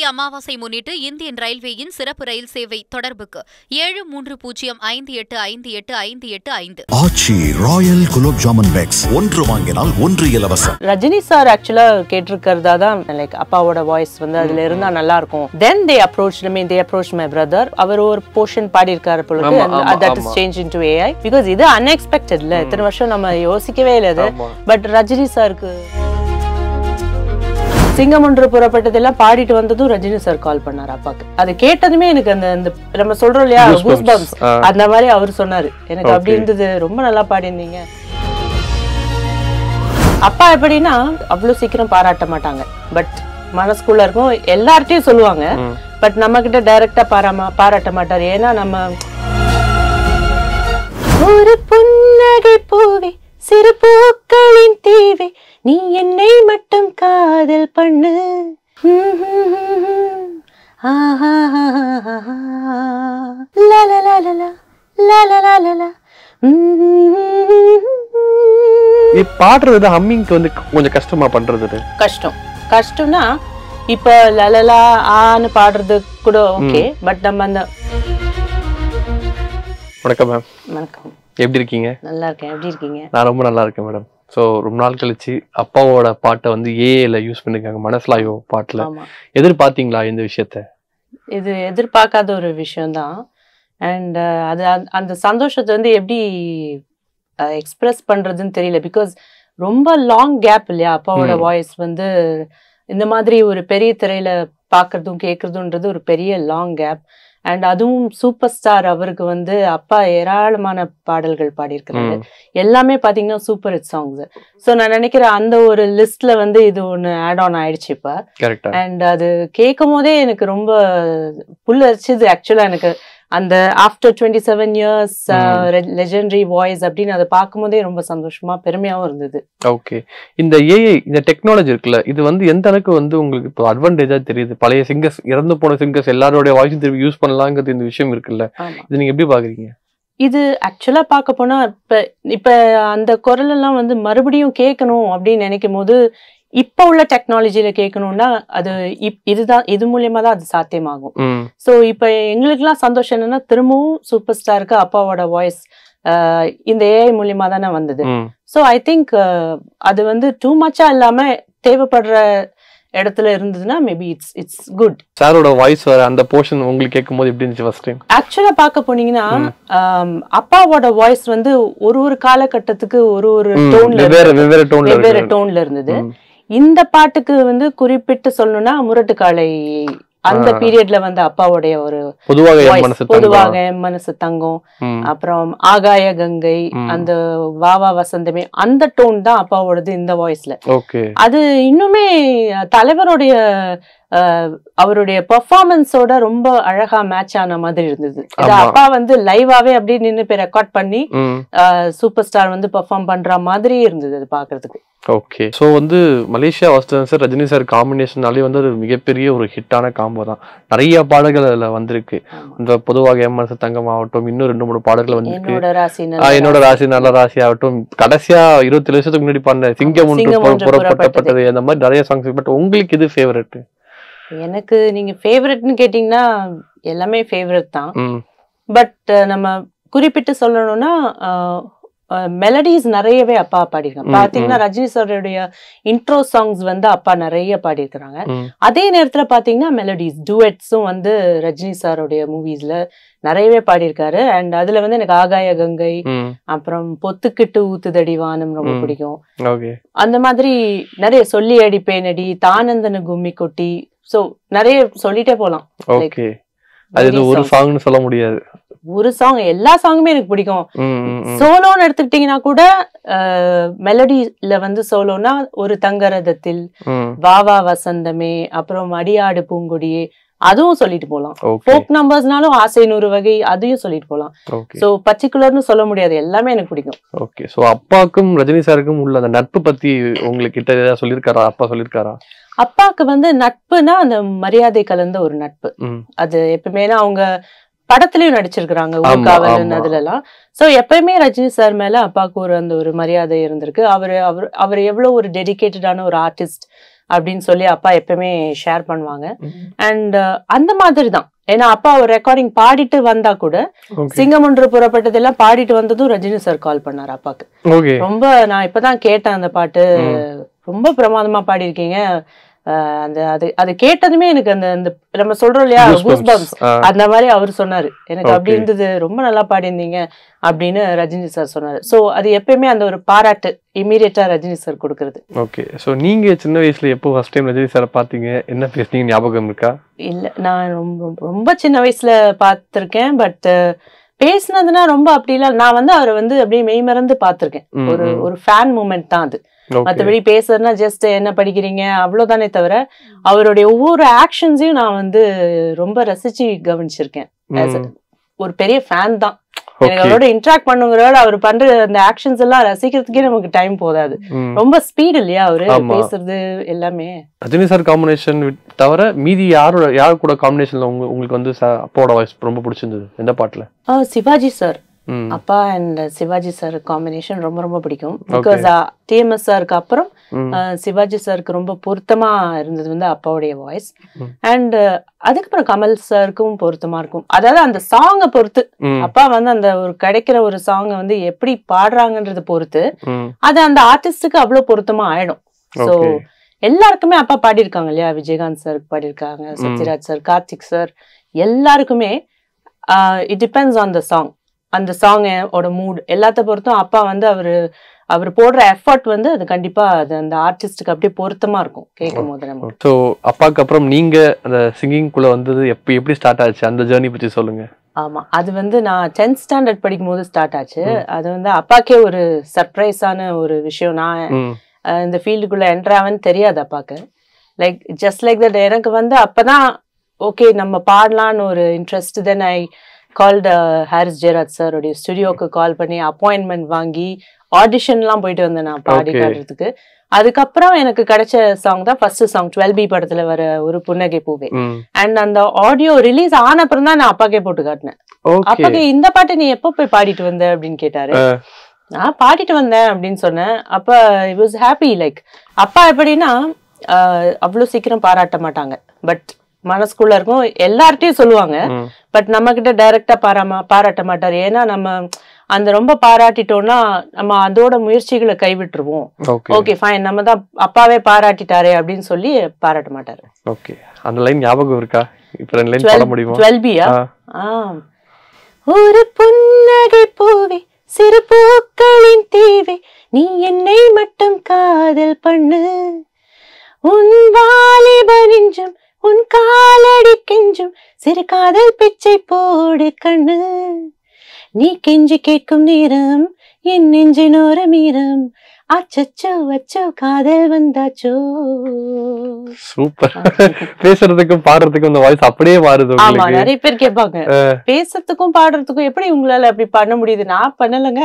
சித்திரை அமாவாசை முன்னிட்டு இந்தியன் ரயில்வேயின் சிறப்பு ரயில் சேவை தொடர்புக்கு ஏழு மூன்று பூஜ்ஜியம் ஐந்து எட்டு ஐந்து எட்டு ஐந்து எட்டு ஐந்து ஆட்சி ராயல் குலோப் ஜாமன் பேக்ஸ் ஒன்று வாங்கினால் ஒன்று இலவசம் ரஜினி சார் ஆக்சுவலா கேட்டிருக்கிறதா தான் லைக் அப்பாவோட வாய்ஸ் வந்து அதுல இருந்தா நல்லா இருக்கும் then they approach me they approach my brother அவர் ஒரு போர்ஷன் பாடி இருக்காரு பொழுது that is change into AI because இது அன்எக்ஸ்பெக்டட்ல இத்தனை வருஷம் நம்ம யோசிக்கவே இல்லை பட் ரஜினி சாருக்கு சிங்கம் ஒன்று புறப்பட்டதெல்லாம் பாடிட்டு வந்ததும் ரஜினி சார் கால் பண்ணார் அப்பாக்கு அதை கேட்டதுமே எனக்கு அந்த அந்த நம்ம சொல்றோம் இல்லையா அந்த மாதிரி அவர் சொன்னாரு எனக்கு அப்படி இருந்தது ரொம்ப நல்லா பாடியிருந்தீங்க அப்பா எப்படின்னா அவ்வளோ சீக்கிரம் பாராட்ட மாட்டாங்க பட் மனசுக்குள்ள இருக்கும் எல்லார்ட்டையும் சொல்லுவாங்க பட் நம்ம கிட்ட டைரக்டா பாராமா பாராட்ட மாட்டாரு ஏன்னா நம்ம ஒரு புன்னகை பூவே சிறு பூக்களின் தீவே நீ என்னை மட்டும் காதல் பண்ணு பாடுறது ஹம்மிங்க்கு வந்து கொஞ்சம் கஷ்டமா பண்றது கஷ்டம் கஷ்டம்னா இப்ப லலலா ஆன்னு பாடுறது கூட ஓகே பட் நம்ம அந்த வணக்கம் மேம் வணக்கம் எப்படி இருக்கீங்க நல்லா இருக்கேன் எப்படி இருக்கீங்க நான் ரொம்ப நல்லா இருக்கேன் மேடம் ஸோ ரொம்ப நாள் கழிச்சு அப்பாவோட பாட்டை வந்து ஏஏல யூஸ் பண்ணிருக்காங்க மனசுலாயோ பாட்டில் எதிர்பார்த்தீங்களா இந்த விஷயத்த இது எதிர்பார்க்காத ஒரு விஷயம்தான் அண்ட் uh, அது அந்த சந்தோஷத்தை வந்து எப்படி எக்ஸ்பிரஸ் பண்ணுறதுன்னு தெரியல பிகாஸ் ரொம்ப லாங் கேப் இல்லையா அப்பாவோட வாய்ஸ் வந்து இந்த மாதிரி ஒரு பெரிய திரையில பார்க்கறதும் கேட்கறதுன்றது ஒரு பெரிய லாங் கேப் அண்ட் அதுவும் சூப்பர் ஸ்டார் அவருக்கு வந்து அப்பா ஏராளமான பாடல்கள் பாடியிருக்கிறாரு எல்லாமே பாத்தீங்கன்னா சூப்பர் ஹிட் சாங்ஸ் ஸோ நான் நினைக்கிறேன் அந்த ஒரு லிஸ்ட்ல வந்து இது ஒன்று ஆட் ஆன் ஆயிடுச்சு இப்போ அண்ட் அது கேட்கும் போதே எனக்கு ரொம்ப புல் அரிச்சுது ஆக்சுவலா எனக்கு அந்த after twenty seven years legendary voice அப்படின்னு அதை பார்க்கும்போதே ரொம்ப சந்தோஷமா பெருமையாகவும் இருந்தது ஓகே இந்த ஏஐ இந்த டெக்னாலஜி இருக்குல்ல இது வந்து எந்த அளவுக்கு வந்து உங்களுக்கு இப்போ அட்வான்டேஜா தெரியுது பழைய சிங்கர்ஸ் இறந்து போன சிங்கர்ஸ் எல்லாருடைய வாய்ஸ் திரும்பி யூஸ் பண்ணலாங்கிறது இந்த விஷயம் இருக்குல்ல இது நீங்க எப்படி பாக்குறீங்க இது ஆக்சுவலாக பார்க்க போனால் இப்போ இப்போ அந்த குரலெல்லாம் வந்து மறுபடியும் கேட்கணும் அப்படின்னு நினைக்கும் போது இப்போ உள்ள டெக்னாலஜியில கேட்கணும்னா அது இதுதான் இது மூலியமா தான் அது சாத்தியமாகும் ஸோ இப்போ எங்களுக்குலாம் சந்தோஷம் என்னன்னா திரும்பவும் சூப்பர் ஸ்டாருக்கு அப்பாவோட வாய்ஸ் இந்த ஏஐ மூலியமா தானே வந்தது ஸோ ஐ திங்க் அது வந்து டூ மச்சா இல்லாம தேவைப்படுற இடத்துல இருந்ததுன்னா மேபி இட்ஸ் இட்ஸ் குட் சாரோட வாய்ஸ் வர அந்த போர்ஷன் உங்களுக்கு கேட்கும்போது எப்படி இருந்துச்சு ஃபர்ஸ்ட் டைம் ஆக்சுவலா பார்க்க போனீங்கன்னா அப்பாவோட வாய்ஸ் வந்து ஒரு ஒரு காலகட்டத்துக்கு ஒரு ஒரு டோன்ல வெவ்வேறு டோன்ல இருந்தது இந்த பாட்டுக்கு வந்து குறிப்பிட்டு சொல்லணும்னா முரட்டுக்காலை அந்த பீரியட்ல வந்து அப்பாவுடைய ஒரு பொதுவாக பொதுவாக மனசு தங்கம் அப்புறம் ஆகாய கங்கை அந்த வாவா வசந்தமே அந்த டோன் தான் அப்பாவோடது இந்த வாய்ஸ்ல அது இன்னுமே தலைவருடைய அவருடைய பெர்ஃபார்மன்ஸோட ரொம்ப அழகா மேட்ச் ஆன மாதிரி இருந்தது அப்பா வந்து லைவாவே அப்படியே நின்று ரெக்கார்ட் பண்ணி சூப்பர் ஸ்டார் வந்து பெர்ஃபார்ம் பண்ற மாதிரி இருந்தது அது பாக்குறதுக்கு ஓகே ஸோ வந்து Malaysia Vasudevan sir Rajini sir காம்பினேஷன்னாலே வந்து அது மிகப்பெரிய ஒரு ஹிட்டான காம்போ தான் நிறைய பாடல்கள் அதில் வந்திருக்கு இந்த பொதுவாக எம்எஸ் தங்கம் ஆகட்டும் இன்னும் ரெண்டு மூணு பாடல்கள் வந்திருக்கு என்னோட ராசி நல்ல ராசி ஆகட்டும் கடைசியா இருபத்தி வருஷத்துக்கு முன்னாடி பண்ண சிங்கம் ஒன்று புறப்பட்டப்பட்டது அந்த மாதிரி நிறைய சாங்ஸ் பட் உங்களுக்கு இது ஃபேவரட் எனக்கு நீங்க ஃபேவரட்னு கேட்டீங்கன்னா எல்லாமே ஃபேவரட் தான் பட் நம்ம குறிப்பிட்டு சொல்லணும்னா மெலடிஸ் நிறையவே அப்பா பாடியிருக்காங்க பாத்தீங்கன்னா ரஜினி சாருடைய இன்ட்ரோ சாங்ஸ் வந்து அப்பா நிறைய பாடியிருக்கிறாங்க அதே நேரத்துல பாத்தீங்கன்னா மெலடிஸ் டூஎட்ஸும் வந்து ரஜினி சாருடைய மூவிஸ்ல நிறையவே பாடியிருக்காரு அண்ட் அதுல வந்து எனக்கு ஆகாய கங்கை அப்புறம் பொத்துக்கிட்டு ஊத்துதடி வானம் ரொம்ப பிடிக்கும் அந்த மாதிரி நிறைய சொல்லி அடி பேனடி தானந்தன கும்மி கொட்டி சோ நிறைய சொல்லிட்டே போலாம் அது ஒரு சாங்னு சொல்ல முடியாது ஒரு சாங் எல்லா சாங்குமே எனக்கு பிடிக்கும் சோலோன்னு எடுத்துக்கிட்டீங்கன்னா கூட மெலடியில வந்து சோலோனா ஒரு தங்கரதத்தில் வாவா வசந்தமே அப்புறம் அடியாடு பூங்குடியே அதுவும் சொல்லிட்டு போலாம் ஃபோக் நம்பர்ஸ்னாலும் ஆசை நூறு வகை அதையும் சொல்லிட்டு போலாம் சோ பர்டிகுலர்னு சொல்ல முடியாது எல்லாமே எனக்கு பிடிக்கும் ஓகே சோ அப்பாக்கும் ரஜினி சாருக்கும் உள்ள அந்த நட்பு பத்தி உங்களுக்கு கிட்ட ஏதாவது சொல்லியிருக்காரா அப்பா சொல்லிருக்காரா அப்பாவுக்கு வந்து நட்புனா அந்த மரியாதை கலந்த ஒரு நட்பு அது எப்பவுமே அவங்க படத்துலயும் நடிச்சிருக்கிறாங்க ஊர்காவல் அதுல எல்லாம் சோ எப்பயுமே ரஜினி சார் மேல அப்பாவுக்கு ஒரு அந்த ஒரு மரியாதை இருந்திருக்கு அவரு அவர் அவர் எவ்வளவு ஒரு டெடிக்கேட்டடான ஒரு ஆர்டிஸ்ட் அப்படின்னு சொல்லி அப்பா எப்பயுமே ஷேர் பண்ணுவாங்க அண்ட் uh, அந்த மாதிரி தான் ஏன்னா அப்பா ஒரு ரெக்கார்டிங் பாடிட்டு வந்தா கூட சிங்கம் புறப்பட்டது எல்லாம் பாடிட்டு வந்ததும் ரஜினி சார் கால் பண்ணார் அப்பாக்கு ரொம்ப நான் இப்பதான் கேட்டேன் அந்த பாட்டு ரொம்ப பிரமாதமா பாடி இருக்கீங்க அந்த அது அது கேட்டதுமே எனக்கு அந்த அந்த நம்ம சொல்றோம் இல்லையா பம்ஸ் அந்த மாதிரி அவர் சொன்னாரு எனக்கு அப்படி இருந்தது ரொம்ப நல்லா பாடியிருந்தீங்க அப்படின்னு ரஜினி சார் சொன்னாரு ஸோ அது எப்பயுமே அந்த ஒரு பாராட்டு இமீடியட்டா ரஜினி சார் கொடுக்கறது ஓகே ஸோ நீங்க சின்ன வயசுல எப்போ ஃபர்ஸ்ட் டைம் ரஜினி சார் பாத்தீங்க என்ன பேசுனீங்க ஞாபகம் இருக்கா இல்ல நான் ரொம்ப ரொம்ப சின்ன வயசுல பார்த்துருக்கேன் பட் பேசினதுன்னா ரொம்ப அப்படி இல்ல நான் வந்து அவரை வந்து அப்படியே மெய் மறந்து பாத்திருக்கேன் ஒரு ஒரு ஃபேன் மூமெண்ட் தான் அது மற்றபடி பேசுறதுனா ஜஸ்ட் என்ன படிக்கிறீங்க அவ்வளவுதானே தவிர அவருடைய ஒவ்வொரு ஆக்ஷன்ஸையும் நான் வந்து ரொம்ப ரசிச்சு கவனிச்சிருக்கேன் ஒரு பெரிய ஃபேன் தான் எனக்கு அவரோட இன்ட்ராக்ட் பண்ணுங்கிறோட அவர் பண்ற அந்த ஆக்ஷன்ஸ் எல்லாம் ரசிக்கிறதுக்கே நமக்கு டைம் போதாது ரொம்ப ஸ்பீட் இல்லையா அவரு பேசுறது எல்லாமே ரஜினி சார் காம்பினேஷன் தவிர மீதி யாரோட யார் கூட காம்பினேஷன்ல உங்களுக்கு வந்து அப்போட வாய்ஸ் ரொம்ப பிடிச்சிருந்தது எந்த பாட்டுல சிவாஜி சார் அப்பா அண்ட் சிவாஜி சார் காம்பினேஷன் ரொம்ப ரொம்ப பிடிக்கும் பிகாஸ் டிஎம்எஸ் சாருக்கு அப்புறம் uh, சிவாஜி சாருக்கு ரொம்ப பொருத்தமா இருந்தது வந்து அப்பாவுடைய வாய்ஸ் அண்ட் uh, அதுக்கப்புறம் கமல் சாருக்கும் பொருத்தமா இருக்கும் அதாவது அந்த சாங்கை பொறுத்து அப்பா வந்து அந்த ஒரு கிடைக்கிற ஒரு சாங்கை வந்து எப்படி பாடுறாங்கன்றத பொறுத்து அது அந்த ஆர்டிஸ்டுக்கு அவ்வளவு பொருத்தமா ஆயிடும் ஸோ எல்லாருக்குமே அப்பா பாடியிருக்காங்க இல்லையா விஜயகாந்த் சாருக்கு பாடியிருக்காங்க சத்யராஜ் சார் கார்த்திக் சார் எல்லாருக்குமே it depends on the song அந்த சாங் ஓட மூட் எல்லாத்த பொறுத்தும் அப்பா வந்து அவர் அவர் போடுற எஃபர்ட் வந்து அது கண்டிப்பா அது அந்த ஆர்டிஸ்டுக்கு அப்படியே பொருத்தமா இருக்கும் கேட்கும் போது நம்ம ஸோ அப்பாவுக்கு அப்புறம் நீங்க அந்த சிங்கிங் குள்ள வந்தது எப்போ எப்படி ஸ்டார்ட் ஆச்சு அந்த ஜேர்னி பற்றி சொல்லுங்க ஆமா அது வந்து நான் டென்த் ஸ்டாண்டர்ட் படிக்கும் போது ஸ்டார்ட் ஆச்சு அது வந்து அப்பாக்கே ஒரு சர்ப்ரைஸான ஒரு விஷயம் நான் இந்த ஃபீல்டுக்குள்ள என்ட்ராவன்னு தெரியாது அப்பாக்கு லைக் ஜஸ்ட் லைக் தட் எனக்கு வந்து அப்பதான் ஓகே நம்ம பாடலான்னு ஒரு இன்ட்ரெஸ்ட் தென் ஐ த ஹாரிஸ் ஜெராஜ் சாருடைய ஸ்டுடியோக்கு கால் பண்ணி அப்பாயின்மெண்ட் வாங்கி ஆடிஷன்லாம் போயிட்டு வந்தேன் நான் பாடி காட்டுறதுக்கு அதுக்கப்புறம் எனக்கு கிடைச்ச சாங் தான் ஃபர்ஸ்ட் சாங் டுவெல் பி படத்துல வர ஒரு புன்னகை பூவே அண்ட் அந்த ஆடியோ ரிலீஸ் ஆன அப்புறம் தான் நான் அப்பாக்கே போட்டு காட்டினேன் அப்பாக்கே இந்த பாட்டை நீ எப்போ போய் பாடிட்டு வந்த அப்படின்னு கேட்டாரு நான் பாடிட்டு வந்தேன் அப்படின்னு சொன்னேன் அப்ப இட் வாஸ் ஹாப்பி லைக் அப்பா எப்படின்னா அவ்வளோ சீக்கிரம் பாராட்ட மாட்டாங்க பட் மனசுக்குள்ள இருக்கும் எல்லார்ட்டையும் சொல்லுவாங்க பட் நம்ம கிட்ட டைரக்டா பாராம பாராட்ட மாட்டாரு ஏன்னா நம்ம அந்த ரொம்ப பாராட்டிட்டோம்னா நம்ம அதோட முயற்சிகளை கைவிட்டுருவோம் ஓகே ஃபைன் நம்ம தான் அப்பாவே பாராட்டிட்டாரே அப்படின்னு சொல்லி பாராட்ட மாட்டாரு ஓகே அந்த லைன் ஞாபகம் இருக்கா இப்ப லைன் சொல்ல முடியுமா ஆ ஒரு புன்னகை பூவே சிறு பூக்களின் தீவே நீ என்னை மட்டும் காதல் பண்ணு உன் வாலிப நெஞ்சம் உன் காலடி கெஞ்சும் சிறு காதல் பிச்சை போடு கண்ணு நீ கெஞ்சி கேட்கும் நேரம் என் நெஞ்சினோர மீறம் அச்சோ அச்சோ காதல் வந்தாச்சோ சூப்பர் பேசுறதுக்கும் பாடுறதுக்கும் இந்த வாய்ஸ் அப்படியே மாறுது ஆமா நிறைய பேர் கேட்பாங்க பேசுறதுக்கும் பாடுறதுக்கும் எப்படி உங்களால அப்படி பண்ண முடியுது நான் பண்ணலங்க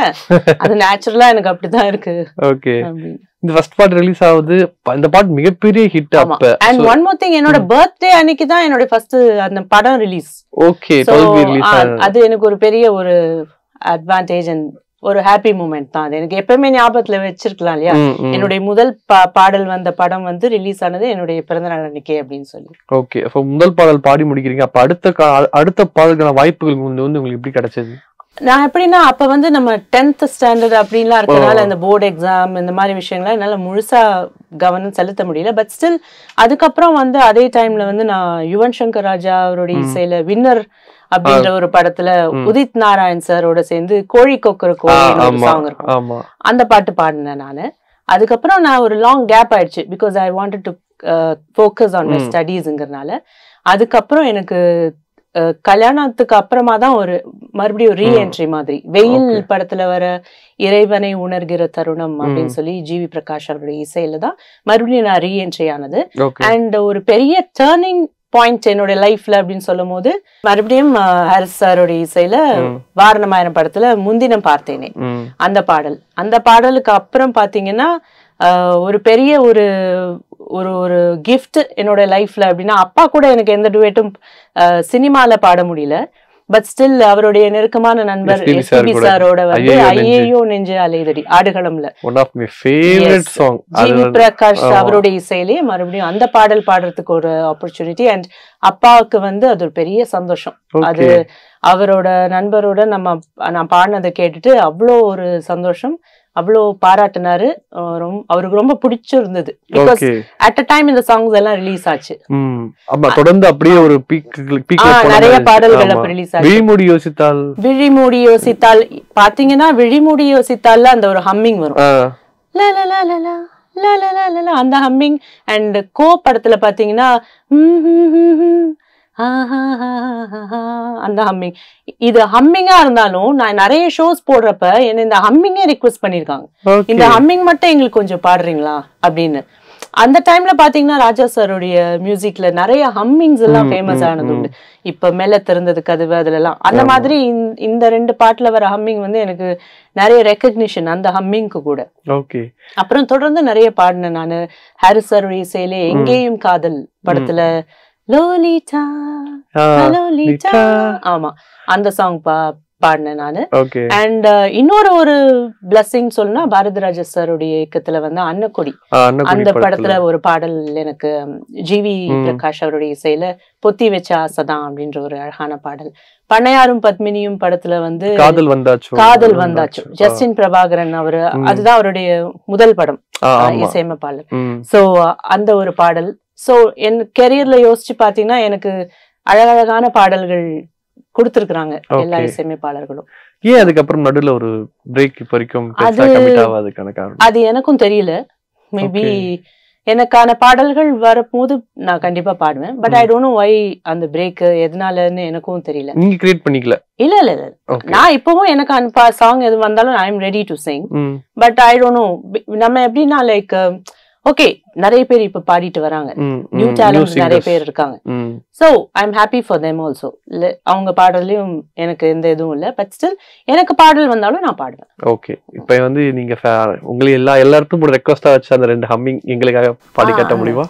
அது நேச்சுரலா எனக்கு அப்படிதான் இருக்கு ஓகே இந்த ஃபர்ஸ்ட் பார்ட் ரிலீஸ் ஆகுது இந்த பாட் மிகப்பெரிய ஹிட் அப்ப அண்ட் ஒன் மோர் திங் என்னோட பர்த்டே அன்னைக்கு தான் என்னோட ஃபர்ஸ்ட் அந்த படம் ரிலீஸ் ஓகே அது எனக்கு ஒரு பெரிய ஒரு அட்வான்டேஜ் அண்ட் ஒரு ஹாப்பி மூமெண்ட் தான் அது எனக்கு எப்பவுமே ஞாபகத்துல வச்சிருக்கலாம் இல்லையா என்னுடைய முதல் பாடல் வந்த படம் வந்து ரிலீஸ் ஆனது என்னுடைய பிறந்த நாள் அன்னைக்கே அப்படின்னு சொல்லி ஓகே முதல் பாடல் பாடி முடிக்கிறீங்க அப்ப அடுத்த அடுத்த பாடல்கான வாய்ப்புகள் வந்து உங்களுக்கு எப்படி கிடைச்சது நான் எப்படின்னா அப்ப வந்து நம்ம டென்த் ஸ்டாண்டர்ட் அப்படின்லாம் இருக்கிறதுனால இந்த போர்டு எக்ஸாம் இந்த மாதிரி விஷயங்கள்லாம் என்னால முழுசா கவனம் செலுத்த முடியல பட் ஸ்டில் அதுக்கப்புறம் வந்து அதே டைம்ல வந்து நான் யுவன் சங்கர் ராஜா அவருடைய இசையில வின்னர் அப்படின்ற ஒரு படத்துல உதித் நாராயண் சாரோட சேர்ந்து கோழி கொக்கர கோழி சாங் இருக்கும் அந்த பாட்டு பாடினேன் நான் அதுக்கப்புறம் நான் ஒரு லாங் கேப் ஆயிடுச்சு because I wanted to focus on my ஸ்டடீஸுங்கிறனால அதுக்கப்புறம் எனக்கு கல்யாணத்துக்கு அப்புறமா தான் ஒரு மறுபடியும் ரீஎன்ட்ரி மாதிரி வெயில் படத்துல வர இறைவனை உணர்கிற தருணம் அப்படின்னு சொல்லி ஜிவி பிரகாஷ் அவருடைய இசையில தான் மறுபடியும் நான் ரீஎன்ட்ரி ஆனது அண்ட் ஒரு பெரிய டேர்னிங் பாயிண்ட் என்னோட லைஃப்ல அப்படின்னு சொல்லும் போது மறுபடியும் ஹரிஸ் சாருடைய இசையில வாரணமாயிரம் படத்துல முந்தினம் பார்த்தேனே அந்த பாடல் அந்த பாடலுக்கு அப்புறம் பாத்தீங்கன்னா ஒரு பெரிய ஒரு ஒரு ஒரு கிஃப்ட் என்னோட லைஃப்பில் அப்படின்னா அப்பா கூட எனக்கு எந்த டுவேட்டும் சினிமாவில் பாட முடியல பட் ஸ்டில் அவருடைய நெருக்கமான நண்பர் எஸ்பிபி சாரோட வந்து ஐயோ நெஞ்சு அலைதடி ஆடுகளம்ல ஜிவி பிரகாஷ் அவருடைய இசையிலே மறுபடியும் அந்த பாடல் பாடுறதுக்கு ஒரு ஆப்பர்ச்சுனிட்டி அண்ட் அப்பாவுக்கு வந்து அது ஒரு பெரிய சந்தோஷம் அது அவரோட நண்பரோட நம்ம நான் பாடினதை கேட்டுட்டு அவ்வளோ ஒரு சந்தோஷம் அவ்வளோ பாராட்டினாரு ரொம்ப அவருக்கு ரொம்ப பிடிச்சிருந்தது பிகாஸ் அட் அ டைம் இந்த சாங்ஸ் எல்லாம் ரிலீஸ் ஆச்சு ஆமா தொடர்ந்து அப்படியே ஒரு பீக் நிறைய பாடல்கள் அப்ப ரிலீஸ் ஆச்சு விழிமூடி யோசித்தால் விழிமூடி யோசித்தால் பாத்தீங்கன்னா விழிமூடி யோசித்தால அந்த ஒரு ஹம்மிங் வரும் லா லா அந்த ஹம்மிங் அண்ட் கோ படத்துல பாத்தீங்கன்னா அந்த ஹம்மிங் இது ஹம்மிங்கா இருந்தாலும் நான் நிறைய ஷோஸ் போடுறப்ப என்ன இந்த ஹம்மிங்கே ரிக்வெஸ்ட் பண்ணிருக்காங்க இந்த ஹம்மிங் மட்டும் எங்களுக்கு கொஞ்சம் பாடுறீங்களா அப்படின்னு அந்த டைம்ல பாத்தீங்கன்னா ராஜா சாருடைய மியூசிக்ல நிறைய ஹம்மிங்ஸ் எல்லாம் ஃபேமஸ் ஆனது உண்டு இப்ப மேல திறந்தது கதவு அதுல எல்லாம் அந்த மாதிரி இந்த ரெண்டு பாட்டுல வர ஹம்மிங் வந்து எனக்கு நிறைய ரெக்கக்னிஷன் அந்த ஹம்மிங்க்கு கூட அப்புறம் தொடர்ந்து நிறைய பாடினேன் நானு ஹாரிஸ் சாருடைய இசையிலே எங்கேயும் காதல் படத்துல லோலிட்டா லோலிட்டா ஆமா அந்த சாங் பா பாடினேன் நான் அண்ட் uh, இன்னொரு ஒரு பிளஸ்ஸிங் சொல்லுனா பாரதிராஜ சாருடைய இயக்கத்துல வந்து அன்னக்கொடி அந்த படத்துல ஒரு பாடல் எனக்கு ஜி வி பிரகாஷ் அவருடைய இசையில பொத்தி வச்ச ஆசைதான் அப்படின்ற ஒரு அழகான பாடல் பண்ணையாரும் பத்மினியும் படத்துல வந்து காதல் வந்தாச்சு காதல் வந்தாச்சு ஜஸ்டின் பிரபாகரன் அவரு அதுதான் அவருடைய முதல் படம் இசையமைப்பாளர் சோ அந்த ஒரு பாடல் சோ என் கெரியர்ல யோசிச்சு பாத்தீங்கன்னா எனக்கு அழகழகான பாடல்கள் கொடுத்துருக்குறாங்க எல்லா இசையமைப்பாளர்களும் ஏன் அதுக்கப்புறம் நடுவில் ஒரு பிரேக் வரைக்கும் அது அது எனக்கும் தெரியல மேபி எனக்கான பாடல்கள் வரும்போது நான் கண்டிப்பா பாடுவேன் but I don't know why அந்த பிரேக் எதனாலன்னு எனக்கும் தெரியல நீங்க கிரியேட் பண்ணிக்கல இல்ல இல்ல இல்ல நான் இப்பவும் எனக்கு அனுப்ப சாங் எது வந்தாலும் I am ready to sing but I don't know நம்ம எப்படின்னா லைக் ஓகே நிறைய பேர் இப்ப பாடிட்டு வராங்க நியூ டேலண்ட் நிறைய பேர் இருக்காங்க so I am happy for them also அவங்க பாடுறதுலயும் எனக்கு எந்த இதுவும் இல்ல பட் ஸ்டில் எனக்கு பாடல் வந்தாலும் நான் பாடுவேன் ஓகே இப்போ வந்து நீங்க உங்களுக்கு எல்லா எல்லாருக்கும் ஒரு ரெக்வஸ்டா வச்சு அந்த ரெண்டு ஹம்மிங் எங்களுக்காக பாடி கட்ட முடியுமா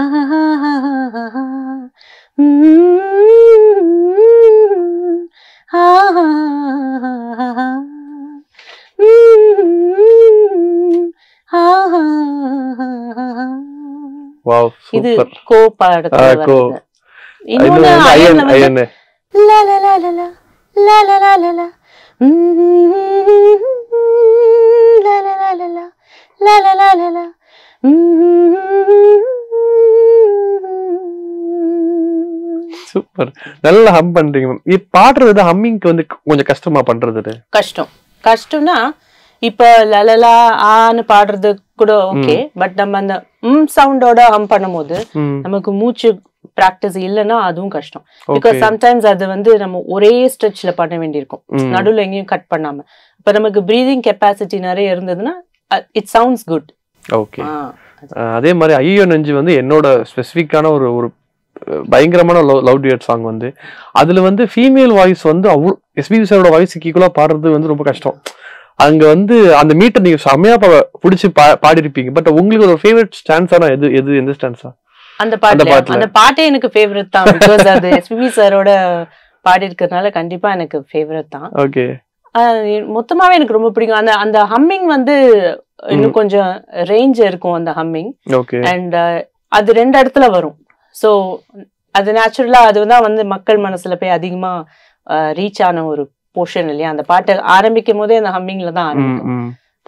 ஆஹா இது கோ பாடத்துல இன்னொன்னு அயன் அயன் ல ல ல ல ல ல ல ல ல ல ல ல ல ல ல la la la la la super நல்லா ஹம் பண்றீங்க மேம் இது பாடுறது ஹம்மிங்க்கு வந்து கொஞ்சம் கஷ்டமா பண்றது கஷ்டம் கஷ்டம்னா இப்ப லலலா ஆன்னு பாடுறது கூட ஓகே பட் நம்ம அந்த ம் சவுண்டோட ஹம் பண்ணும்போது நமக்கு மூச்சு பிராக்டிஸ் இல்லைன்னா அதுவும் கஷ்டம் பிகாஸ் சம்டைம்ஸ் அது வந்து நம்ம ஒரே ஸ்ட்ரெச்ல பண்ண வேண்டியிருக்கும் நடுவில் எங்கேயும் கட் பண்ணாம இப்ப நமக்கு ப்ரீதிங் கெப்பாசிட்டி நிறைய இருந்ததுன்னா இட் சவுண்ட்ஸ் குட் ஓகே அதே மாதிரி ஐயோ நெஞ்சு வந்து என்னோட ஸ்பெசிஃபிக்கான ஒரு ஒரு பயங்கரமான லவ் லவ் டியூட் சாங் வந்து அதுல வந்து ஃபீமேல் வாய்ஸ் வந்து அவ்வளோ எஸ்பிபி சாரோட வாய்ஸுக்கு ஈக்குவலாக பாடுறது வந்து ரொம்ப கஷ்டம் அங்க வந்து அந்த மீட்டர் நீங்க செம்மையா பிடிச்சி பா பாடிருப்பீங்க பட் உங்களுக்கு ஒரு ஃபேவரட் ஸ்டான்ஸானா எது எது எந்த ஸ்டான்ஸா அந்த பாட்டு அந்த பாட்டே எனக்கு ஃபேவரட் தான் பிகாஸ் அது எஸ்பிபி சாரோட பாடி இருக்கிறதுனால கண்டிப்பா எனக்கு ஃபேவரட் தான் ஓகே மொத்தமாவே எனக்கு ரொம்ப பிடிக்கும் அந்த அந்த ஹம்மிங் வந்து இன்னும் கொஞ்சம் ரேஞ்ச் இருக்கும் அந்த ஹம்மிங் ஓகே அண்ட் அது ரெண்டு இடத்துல வரும் ஸோ அது நேச்சுரலாக அது தான் வந்து மக்கள் மனசில் போய் அதிகமாக ரீச் ஆன ஒரு போர்ஷன் இல்லையா அந்த பாட்டை ஆரம்பிக்கும் போதே அந்த ஹம்மிங்கில் தான் ஆரம்பிக்கும்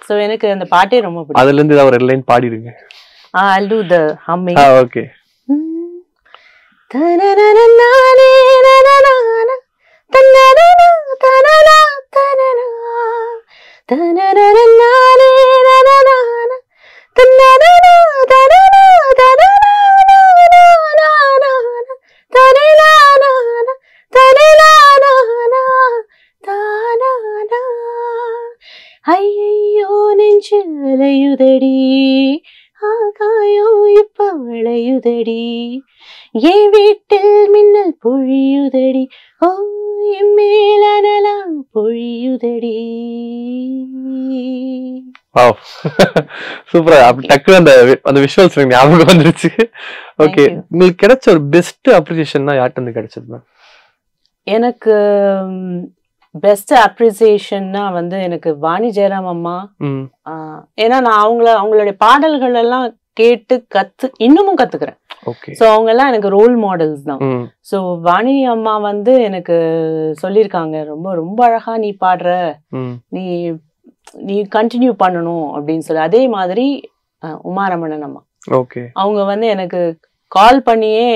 ஸோ எனக்கு அந்த பாட்டே ரொம்ப பிடிக்கும் அதுலேருந்து ஒரு லைன் பாடிடுங்க ah I'll do the humming okay வளையுதடி ஆகாயம் இப்ப வளையுதடி என் வீட்டில் மின்னல் பொழியுதடி ஓ என் மேலனலாம் பொழியுதடி சூப்பரா அப்படி டக்கு அந்த அந்த விஷுவல்ஸ் ஞாபகம் வந்துருச்சு ஓகே உங்களுக்கு கிடைச்ச ஒரு பெஸ்ட் தான் யார்கிட்ட வந்து கிடைச்சது எனக்கு பெஸ்ட் அப்ரிசியேஷன்னா வந்து எனக்கு வாணி ஜெயராம் அம்மா ஏன்னா நான் அவங்கள அவங்களுடைய பாடல்கள் எல்லாம் கேட்டு கத்து இன்னமும் கத்துக்கிறேன் ஸோ அவங்க எல்லாம் எனக்கு ரோல் மாடல்ஸ் தான் ஸோ வாணி அம்மா வந்து எனக்கு சொல்லியிருக்காங்க ரொம்ப ரொம்ப அழகா நீ பாடுற நீ நீ கண்டினியூ பண்ணணும் அப்படின்னு சொல்லி அதே மாதிரி உமாரமணன் அம்மா அவங்க வந்து எனக்கு கால் பண்ணியே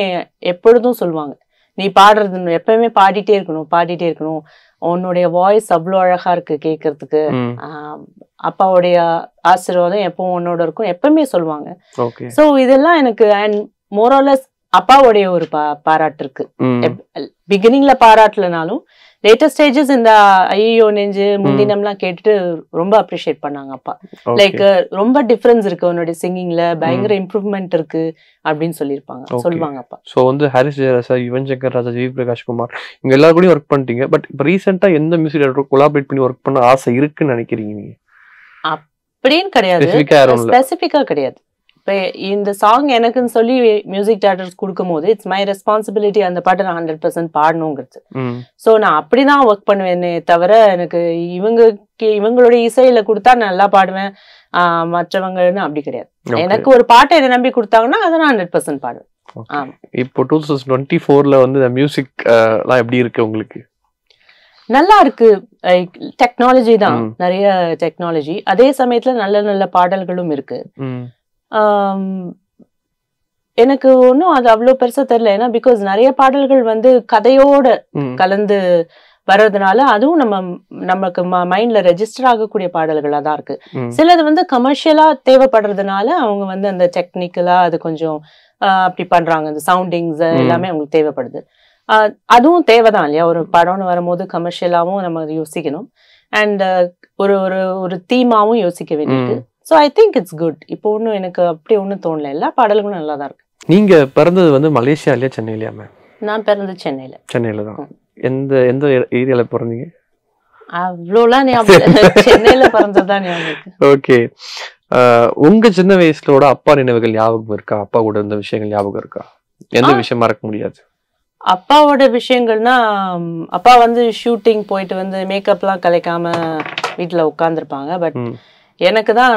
எப்பொழுதும் சொல்லுவாங்க நீ பாடுறது எப்பயுமே பாடிட்டே இருக்கணும் பாடிட்டே இருக்கணும் உன்னுடைய வாய்ஸ் அவ்வளோ அழகா இருக்கு கேட்கறதுக்கு அப்பாவுடைய ஆசீர்வாதம் எப்பவும் உன்னோட இருக்கும் எப்பவுமே சொல்லுவாங்க ஸோ இதெல்லாம் எனக்கு அண்ட் மோரலஸ் அப்பாவுடைய ஒரு பா பாராட்டு இருக்கு பிகினிங்ல பாராட்டுலனாலும் லேட்டஸ்ட் ஸ்டேஜஸ் இந்த ஐயோ நெஞ்சு முந்தினம்லாம் கேட்டுட்டு ரொம்ப அப்ரிஷியேட் பண்ணாங்க அப்பா லைக் ரொம்ப டிஃபரன்ஸ் இருக்கு உன்னோட சிங்கிங்ல பயங்கர இம்ப்ரூவ்மெண்ட் இருக்கு அப்படின்னு சொல்லியிருப்பாங்க சொல்லுவாங்க அப்பா ஸோ வந்து ஹரிஷ் ஜெயராஜா யுவன் சங்கர் ராஜா ஜி பிரகாஷ் குமார் இங்க எல்லாரும் கூடயும் ஒர்க் பண்ணிட்டீங்க பட் இப்போ ரீசெண்டா எந்த மியூசிக் டேரக்டர் கொலாபரேட் பண்ணி ஒர்க் பண்ண ஆசை இருக்குன்னு நினைக்கிறீங்க நீங்க அப்படின்னு கிடையாது ஸ்பெசிஃபிக்காக கிடையாது இப்போ இந்த சாங் எனக்குன்னு சொல்லி மியூசிக் டேரக்டர்ஸ் கொடுக்கும்போது இட்ஸ் மை ரெஸ்பான்சிபிலிட்டி அந்த பாட்டை நான் ஹண்ட்ரட் பர்சன்ட் பாடணுங்கிறது ஸோ நான் அப்படிதான் ஒர்க் பண்ணுவேனே தவிர எனக்கு இவங்க இவங்களுடைய இசையில கொடுத்தா நல்லா பாடுவேன் மற்றவங்கன்னு அப்படி கிடையாது எனக்கு ஒரு பாட்டை என்னை நம்பி கொடுத்தாங்கன்னா அதை நான் ஹண்ட்ரட் பர்சன்ட் பாடுவேன் இப்போ டூ தௌசண்ட் டுவெண்ட்டி ஃபோர்ல வந்து மியூசிக் எப்படி இருக்கு உங்களுக்கு நல்லா இருக்கு டெக்னாலஜி தான் நிறைய டெக்னாலஜி அதே சமயத்துல நல்ல நல்ல பாடல்களும் இருக்கு எனக்கு ஒன்றும் அது அவ்வளோ பெருசா தெரியல ஏன்னா பிகாஸ் நிறைய பாடல்கள் வந்து கதையோட கலந்து வர்றதுனால அதுவும் நம்ம நமக்கு மைண்ட்ல ரெஜிஸ்டர் ஆகக்கூடிய பாடல்களாக தான் இருக்கு சிலது வந்து கமர்ஷியலா தேவைப்படுறதுனால அவங்க வந்து அந்த டெக்னிக்கலா அது கொஞ்சம் அப்படி பண்றாங்க அந்த சவுண்டிங்ஸ் எல்லாமே அவங்களுக்கு தேவைப்படுது அதுவும் தேவைதான் இல்லையா ஒரு படம்னு வரும்போது கமர்ஷியலாவும் நம்ம யோசிக்கணும் அண்ட் ஒரு ஒரு ஒரு தீமாவும் யோசிக்க வேண்டியிருக்கு so I think it's good இப்போ ஒன்றும் எனக்கு அப்படி ஒன்றும் தோணல எல்லா பாடல்களும் நல்லா தான் இருக்கு நீங்க பிறந்தது வந்து மலேசியாலயா சென்னையிலயா மேம் நான் பிறந்தது சென்னையில சென்னையில தான் எந்த எந்த ஏரியால பிறந்தீங்க அவ்வளோலாம் ஞாபகம் சென்னையில பிறந்ததுதான் ஓகே உங்க சின்ன வயசுலோட அப்பா நினைவுகள் ஞாபகம் இருக்கா அப்பா கூட இருந்த விஷயங்கள் ஞாபகம் இருக்கா எந்த விஷயம் மறக்க முடியாது அப்பாவோட விஷயங்கள்னா அப்பா வந்து ஷூட்டிங் போயிட்டு வந்து மேக்கப்லாம் கலைக்காம வீட்டில் உட்காந்துருப்பாங்க பட் எனக்கு தான்